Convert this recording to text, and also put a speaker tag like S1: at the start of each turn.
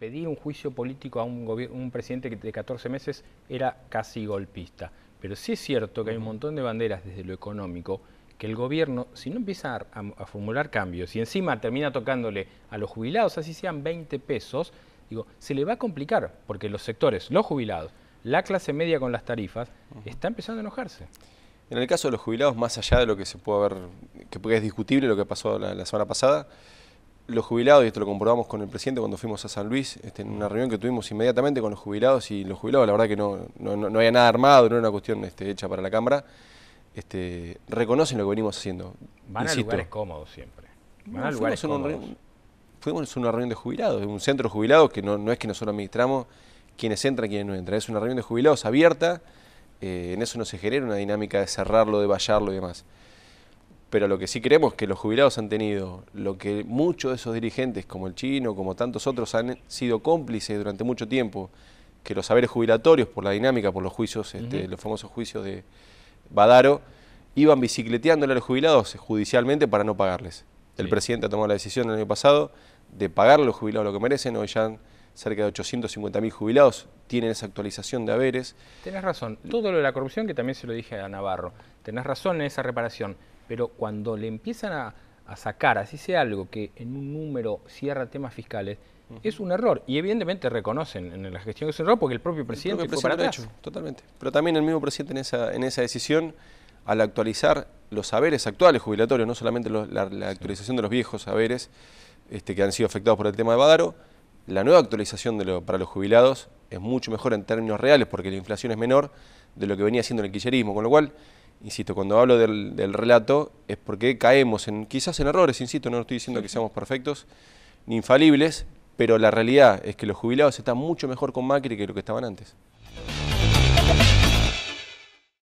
S1: pedir un juicio político a un, un presidente de 14 meses era casi golpista. Pero sí es cierto que hay un montón de banderas desde lo económico que el gobierno, si no empieza a, formular cambios y encima termina tocándole a los jubilados, así sean 20 pesos, digo, se le va a complicar porque los sectores, los jubilados, la clase media con las tarifas, está empezando a enojarse.
S2: En el caso de los jubilados, más allá de lo que se puede ver que es discutible lo que pasó la semana pasada, los jubilados, y esto lo comprobamos con el presidente cuando fuimos a San Luis, este, en una reunión que tuvimos inmediatamente con los jubilados, y los jubilados, la verdad que no, no, no había nada armado, no era una cuestión este, hecha para la Cámara, este, reconocen lo que venimos haciendo. Van a lugares
S1: cómodos siempre. Van
S2: fuimos una reunión de jubilados, un centro de jubilados que no, es que nosotros administramos quienes entran, quienes no entran. Es una reunión de jubilados abierta, eh, en eso no se genera una dinámica de cerrarlo, de vallarlo y demás pero lo que sí creemos que los jubilados han tenido, lo que muchos de esos dirigentes, como el chino, como tantos otros, han sido cómplices durante mucho tiempo, que los haberes jubilatorios, por la dinámica, por los juicios, este, los famosos juicios de Badaro, iban bicicleteándole a los jubilados judicialmente para no pagarles. El presidente ha tomado la decisión el año pasado de pagar a los jubilados lo que merecen, hoy ya cerca de mil jubilados tienen esa actualización de haberes.
S1: Tenés razón, todo lo de la corrupción, que también se lo dije a Navarro, tenés razón en esa reparación pero cuando le empiezan a, sacar, así sea algo que en un número cierra temas fiscales, es un error. Y evidentemente reconocen en la gestión que es un error porque el propio presidente, fue para Hecho, totalmente.
S2: Pero también el mismo presidente en esa, en esa decisión, al actualizar los saberes actuales jubilatorios, no solamente la, actualización de los viejos saberes este, que han sido afectados por el tema de Badaro, la nueva actualización de para los jubilados es mucho mejor en términos reales porque la inflación es menor de lo que venía siendo el quillerismo, con lo cual insisto, cuando hablo del, relato es porque caemos en quizás en errores, insisto, no estoy diciendo que seamos perfectos ni infalibles, pero la realidad es que los jubilados están mucho mejor con Macri que lo que estaban antes.